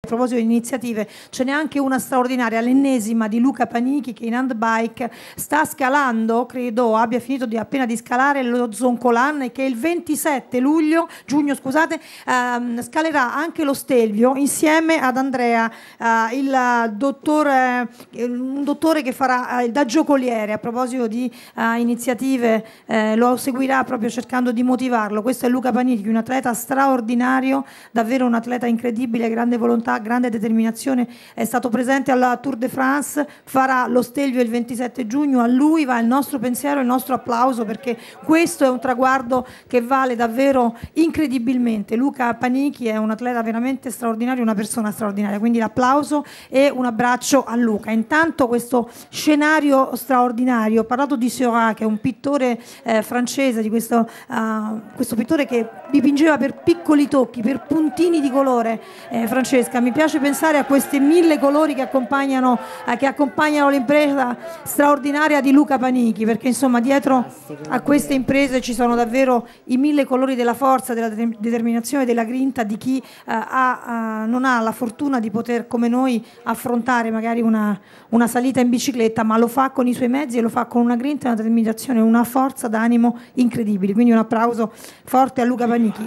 A proposito di iniziative, ce n'è anche una straordinaria, l'ennesima di Luca Panichi che in handbike sta scalando, credo abbia finito di, appena di scalare lo Zoncolan e che il 27 luglio, giugno scusate, ehm, scalerà anche lo Stelvio insieme ad Andrea, eh, il dottore, eh, un dottore che farà eh, da giocoliere a proposito di eh, iniziative, eh, lo seguirà proprio cercando di motivarlo. Questo è Luca Panichi, un atleta straordinario, davvero un atleta incredibile, grande volontà pronta, grande determinazione, è stato presente alla Tour de France, farà lo Stelvio il 27 giugno, a lui va il nostro pensiero, il nostro applauso perché questo è un traguardo che vale davvero incredibilmente. Luca Panichi è un atleta veramente straordinario, una persona straordinaria, quindi l'applauso e un abbraccio a Luca. Intanto questo scenario straordinario, ho parlato di Seurat che è un pittore eh, francese, di questo, uh, questo pittore che dipingeva per piccoli tocchi, per puntini di colore, eh, Francesca. America. Mi piace pensare a questi mille colori che accompagnano, eh, che accompagnano l'impresa straordinaria di Luca Panichi, perché insomma dietro a queste imprese ci sono davvero i mille colori della forza, della determinazione, della grinta di chi eh, ha, eh, non ha la fortuna di poter come noi affrontare magari una, una salita in bicicletta, ma lo fa con i suoi mezzi e lo fa con una grinta, una determinazione, una forza d'animo incredibili. Quindi un applauso forte a Luca Panichi.